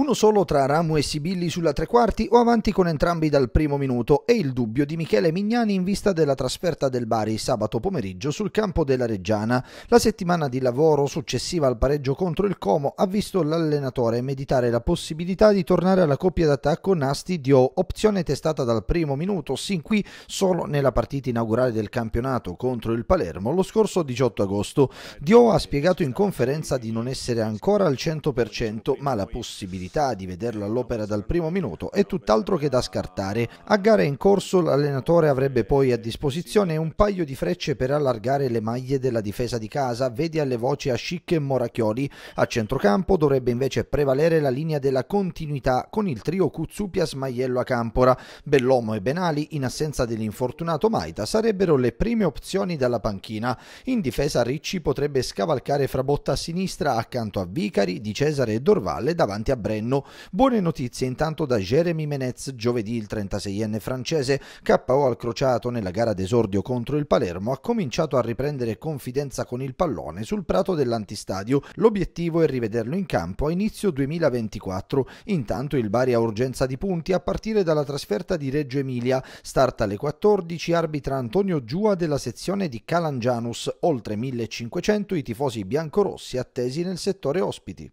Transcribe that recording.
Uno solo tra Ramu e Sibilli sulla tre quarti o avanti con entrambi dal primo minuto e il dubbio di Michele Mignani in vista della trasferta del Bari sabato pomeriggio sul campo della Reggiana. La settimana di lavoro successiva al pareggio contro il Como ha visto l'allenatore meditare la possibilità di tornare alla coppia d'attacco Nasti Dio, opzione testata dal primo minuto sin qui solo nella partita inaugurale del campionato contro il Palermo lo scorso 18 agosto. Dio ha spiegato in conferenza di non essere ancora al 100% ma la possibilità possibilità di vederlo all'opera dal primo minuto è tutt'altro che da scartare. A gare in corso l'allenatore avrebbe poi a disposizione un paio di frecce per allargare le maglie della difesa di casa, vedi alle voci a Schick e Morachioli. A centrocampo dovrebbe invece prevalere la linea della continuità con il trio Cuzzupia, Smaiello a Campora. Bellomo e Benali, in assenza dell'infortunato Maita, sarebbero le prime opzioni dalla panchina. In difesa Ricci potrebbe scavalcare Frabotta a sinistra accanto a Vicari, Di Cesare e Dorvalle davanti a Breno. Marenno. Buone notizie intanto da Jeremy Menez, giovedì il 36enne francese, KO al crociato nella gara d'esordio contro il Palermo, ha cominciato a riprendere confidenza con il pallone sul prato dell'antistadio. L'obiettivo è rivederlo in campo a inizio 2024. Intanto il Bari ha urgenza di punti a partire dalla trasferta di Reggio Emilia. Start alle 14, arbitra Antonio Giua della sezione di Calangianus, oltre 1500 i tifosi biancorossi attesi nel settore ospiti.